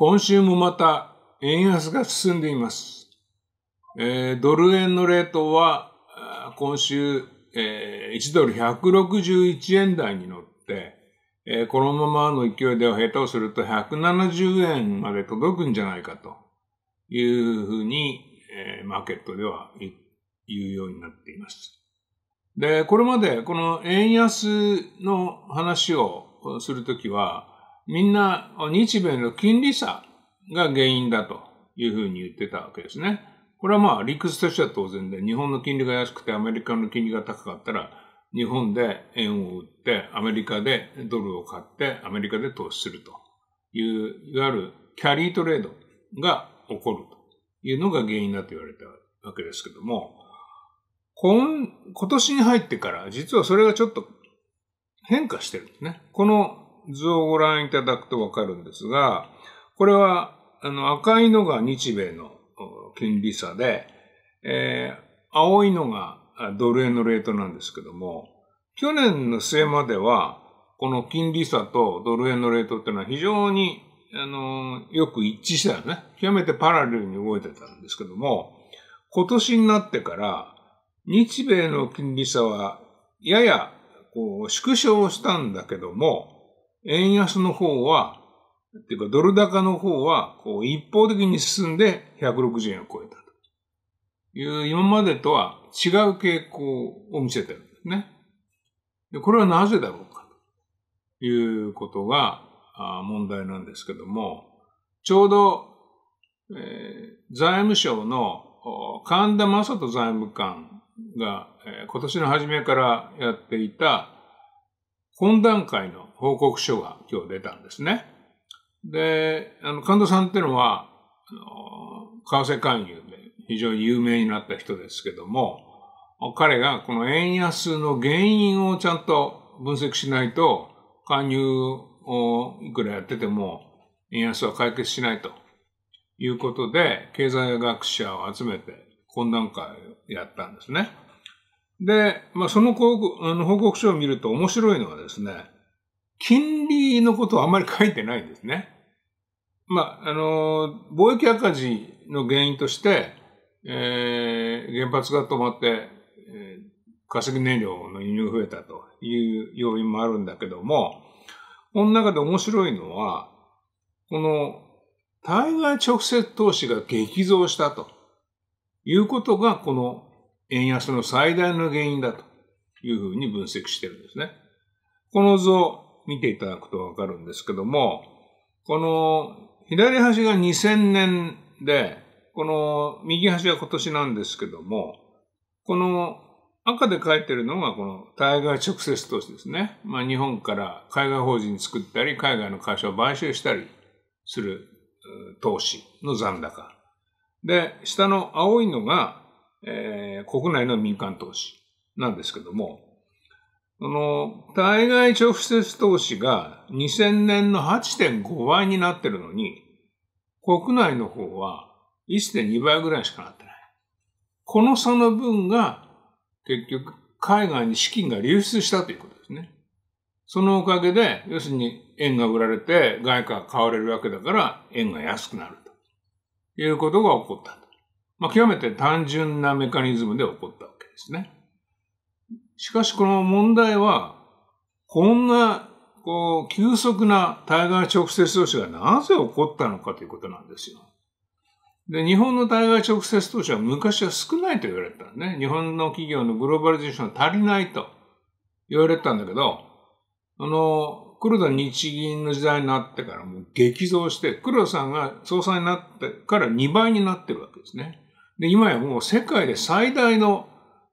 今週もまた円安が進んでいます。えー、ドル円のレートは、今週、えー、1ドル161円台に乗って、えー、このままの勢いでは下手をすると170円まで届くんじゃないかというふうに、えー、マーケットでは言うようになっています。で、これまでこの円安の話をするときは、みんな日米の金利差が原因だというふうに言ってたわけですね。これはまあ理屈としては当然で、日本の金利が安くてアメリカの金利が高かったら、日本で円を売って、アメリカでドルを買って、アメリカで投資するという、いわゆるキャリートレードが起こるというのが原因だと言われたわけですけども、今、今年に入ってから、実はそれがちょっと変化してるんですね。この図をご覧いただくとわかるんですが、これは、あの、赤いのが日米の金利差で、えー、青いのがドル円のレートなんですけども、去年の末までは、この金利差とドル円のレートっていうのは非常に、あの、よく一致したよね。極めてパラレルに動いてたんですけども、今年になってから、日米の金利差は、やや、こう、縮小したんだけども、円安の方は、っていうかドル高の方は、こう一方的に進んで160円を超えたという今までとは違う傾向を見せてるんですね。で、これはなぜだろうかということが問題なんですけども、ちょうど、えー、財務省の神田正人財務官が、えー、今年の初めからやっていた懇談会の報告書が今日出たんですね。で、あの、神田さんっていうのは、あの、為替勧誘で非常に有名になった人ですけども、彼がこの円安の原因をちゃんと分析しないと、勧誘をいくらやってても、円安は解決しないということで、経済学者を集めて懇談会をやったんですね。で、まあ、その報告あの報告書を見ると面白いのはですね、金利のことはあまり書いてないんですね。まあ、あの、貿易赤字の原因として、えー、原発が止まって、えー、化石燃料の輸入が増えたという要因もあるんだけども、この中で面白いのは、この対外直接投資が激増したということが、この円安の最大の原因だというふうに分析してるんですね。この図を見ていただくとわかるんですけども、この左端が2000年で、この右端は今年なんですけども、この赤で書いてるのがこの対外直接投資ですね。まあ日本から海外法人作ったり、海外の会社を買収したりする投資の残高。で、下の青いのがえー、国内の民間投資なんですけども、その、対外直接投資が2000年の8.5倍になってるのに、国内の方は1.2倍ぐらいしかなってない。この差の分が、結局、海外に資金が流出したということですね。そのおかげで、要するに円が売られて外貨が買われるわけだから、円が安くなるということが起こったと。まあ、極めて単純なメカニズムで起こったわけですね。しかしこの問題は、こんな、こう、急速な対外直接投資がなぜ起こったのかということなんですよ。で、日本の対外直接投資は昔は少ないと言われたんね。日本の企業のグローバリゼーションが足りないと言われたんだけど、あの、黒田日銀の時代になってからもう激増して、黒田さんが総裁になってから2倍になってるわけですね。で、今やもう世界で最大の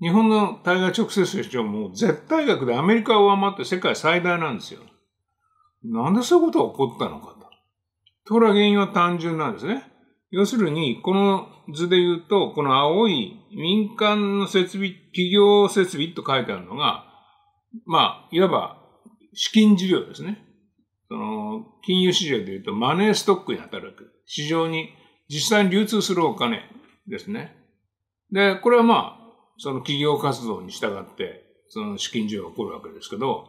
日本の対外直接市場はもう絶対額でアメリカを上回って世界最大なんですよ。なんでそういうことが起こったのかと。ところが原因は単純なんですね。要するに、この図で言うと、この青い民間の設備、企業設備と書いてあるのが、まあ、いわば資金事業ですね。その、金融市場で言うとマネーストックに当たるわけ。市場に実際に流通するお金、ですね。で、これはまあ、その企業活動に従って、その資金需要が起こるわけですけど、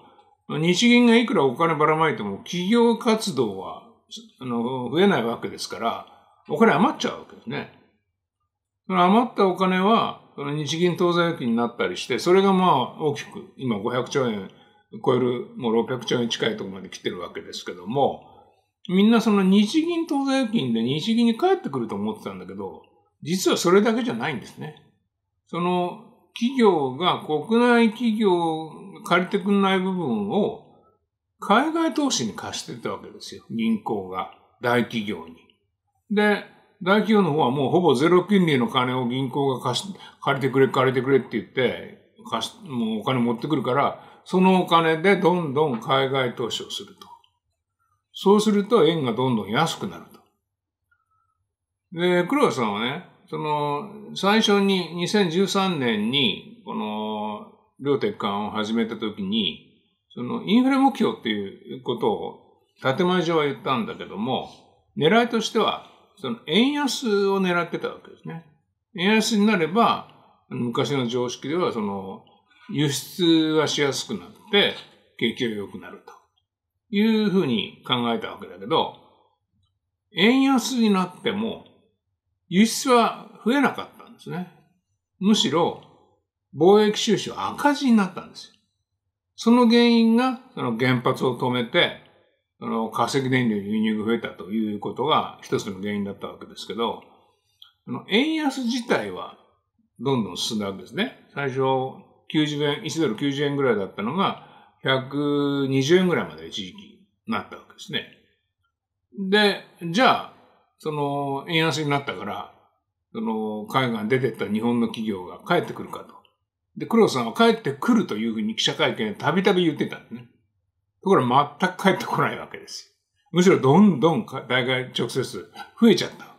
日銀がいくらお金ばらまいても、企業活動は、あの、増えないわけですから、お金余っちゃうわけですね。その余ったお金は、その日銀当座預金になったりして、それがまあ大きく、今500兆円超える、もう600兆円近いところまで来てるわけですけども、みんなその日銀当座預金で日銀に帰ってくると思ってたんだけど、実はそれだけじゃないんですね。その企業が国内企業借りてくんない部分を海外投資に貸してたわけですよ。銀行が大企業に。で、大企業の方はもうほぼゼロ金利の金を銀行が貸し、借りてくれ、借りてくれって言って、貸し、もうお金持ってくるから、そのお金でどんどん海外投資をすると。そうすると円がどんどん安くなると。で、黒田さんはね、その、最初に2013年に、この、両鉄管を始めたときに、その、インフレ目標っていうことを、建前上は言ったんだけども、狙いとしては、その、円安を狙ってたわけですね。円安になれば、昔の常識では、その、輸出はしやすくなって、景気が良くなるというふうに考えたわけだけど、円安になっても、輸出は増えなかったんですね。むしろ、貿易収支は赤字になったんですよ。その原因が、その原発を止めて、その化石燃料輸入が増えたということが一つの原因だったわけですけど、あの円安自体はどんどん進んだわけですね。最初、90円、1ドル90円ぐらいだったのが、120円ぐらいまで一時期なったわけですね。で、じゃあ、その、円安になったから、その、海外に出てった日本の企業が帰ってくるかと。で、黒田さんは帰ってくるというふうに記者会見でたびたび言ってたんですね。ところが全く帰ってこないわけですむしろどんどん大会直接増えちゃった。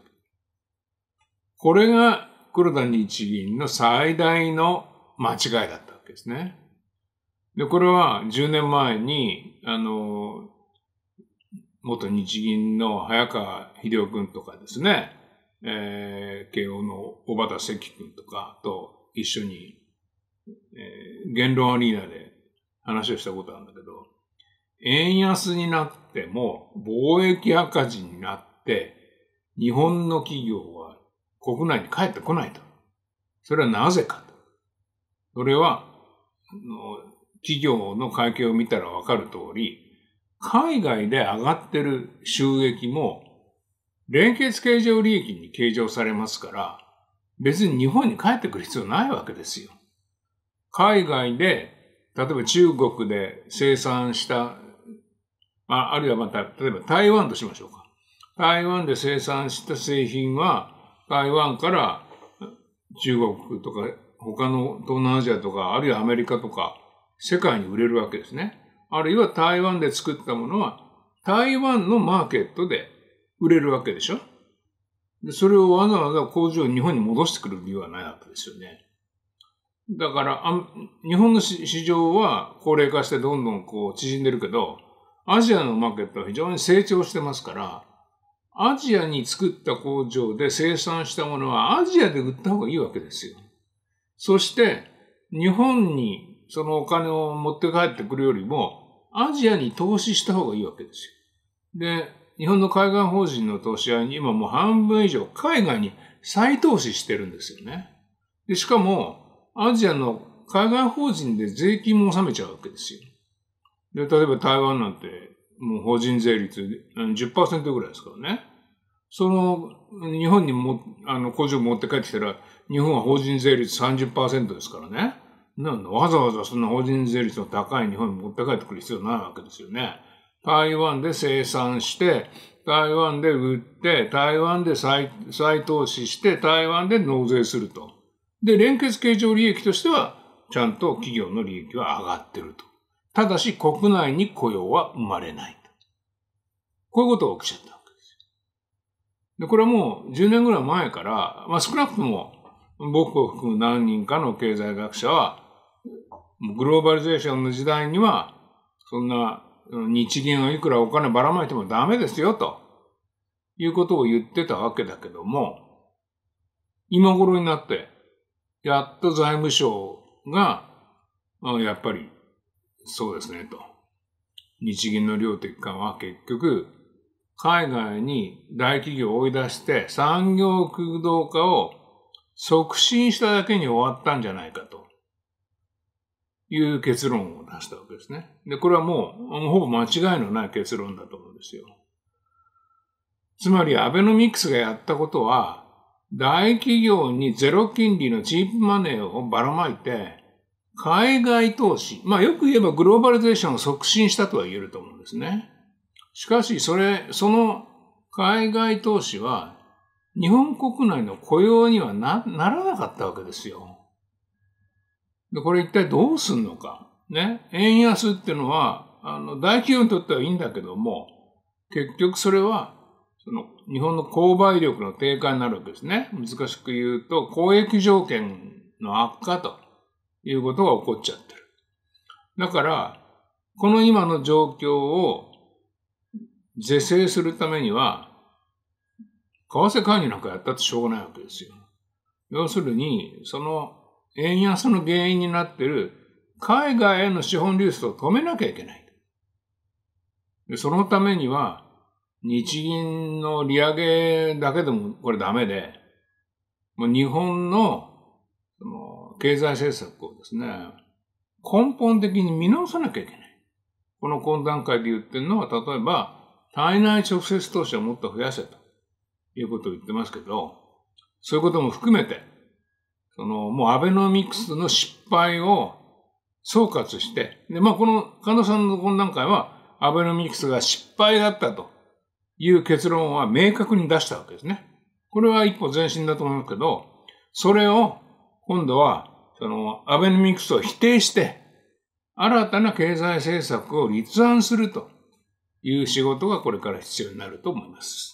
これが黒田日銀の最大の間違いだったわけですね。で、これは10年前に、あの、元日銀の早川秀夫君とかですね、えー、慶応の小畑関君とかと一緒に、えー、言論アリーナで話をしたことあるんだけど、円安になっても貿易赤字になって、日本の企業は国内に帰ってこないと。それはなぜかと。それは、企業の会計を見たらわかる通り、海外で上がってる収益も、連結計上利益に計上されますから、別に日本に帰ってくる必要ないわけですよ。海外で、例えば中国で生産した、ああるいはまた、例えば台湾としましょうか。台湾で生産した製品は、台湾から中国とか他の東南アジアとか、あるいはアメリカとか、世界に売れるわけですね。あるいは台湾で作ったものは、台湾のマーケットで売れるわけでしょでそれをわざわざ工場を日本に戻してくる理由はないわけですよね。だからあ、日本の市場は高齢化してどんどんこう縮んでるけど、アジアのマーケットは非常に成長してますから、アジアに作った工場で生産したものはアジアで売った方がいいわけですよ。そして、日本にそのお金を持って帰ってくるよりも、アジアに投資した方がいいわけですよ。で、日本の海外法人の投資は今もう半分以上海外に再投資してるんですよね。で、しかも、アジアの海外法人で税金も納めちゃうわけですよ。で、例えば台湾なんて、もう法人税率10%ぐらいですからね。その、日本にも、あの、工場持って帰ってきたら、日本は法人税率30%ですからね。なんだ、わざわざそんな法人税率の高い日本に持って帰ってくる必要ないわけですよね。台湾で生産して、台湾で売って、台湾で再再投資して、台湾で納税すると。で、連結計上利益としては、ちゃんと企業の利益は上がってると。ただし、国内に雇用は生まれない。こういうことが起きちゃったわけですよ。で、これはもう10年ぐらい前から、まあ少なくとも僕を含む何人かの経済学者は、グローバリゼーションの時代には、そんな日銀をいくらお金ばらまいてもダメですよ、ということを言ってたわけだけども、今頃になって、やっと財務省が、やっぱり、そうですね、と。日銀の量的緩は結局、海外に大企業を追い出して産業空洞化を促進しただけに終わったんじゃないかと。いう結論を出したわけですね。で、これはもう、もうほぼ間違いのない結論だと思うんですよ。つまり、アベノミクスがやったことは、大企業にゼロ金利のチープマネーをばらまいて、海外投資、まあよく言えばグローバリゼーションを促進したとは言えると思うんですね。しかし、それ、その海外投資は、日本国内の雇用にはな、ならなかったわけですよ。で、これ一体どうすんのか。ね。円安っていうのは、あの、大企業にとってはいいんだけども、結局それは、その、日本の購買力の低下になるわけですね。難しく言うと、公益条件の悪化ということが起こっちゃってる。だから、この今の状況を是正するためには、為替介入なんかやったってしょうがないわけですよ。要するに、その円安の原因になっている海外への資本流出を止めなきゃいけない。でそのためには、日銀の利上げだけでもこれダメで、もう日本のその経済政策をですね、根本的に見直さなきゃいけない。この懇談会で言ってるのは、例えば、体内直接投資をもっと増やせということを言ってますけど、そういうことも含めて、その、もうアベノミクスの失敗を総括して、で、まあ、この、神田さんの懇談会は、アベノミクスが失敗だったという結論は明確に出したわけですね。これは一歩前進だと思うけど、それを、今度は、その、アベノミクスを否定して、新たな経済政策を立案するという仕事がこれから必要になると思います。